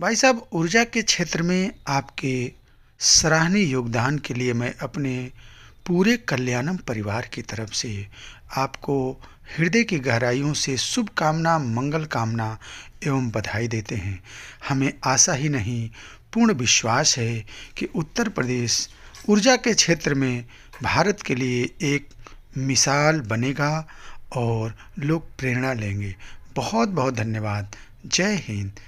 भाई साहब ऊर्जा के क्षेत्र में आपके सराहनीय योगदान के लिए मैं अपने पूरे कल्याणम परिवार की तरफ से आपको हृदय की गहराइयों से शुभकामना मंगल कामना एवं बधाई देते हैं हमें आशा ही नहीं पूर्ण विश्वास है कि उत्तर प्रदेश ऊर्जा के क्षेत्र में भारत के लिए एक मिसाल बनेगा और लोग प्रेरणा लेंगे बहुत बहुत धन्यवाद जय हिंद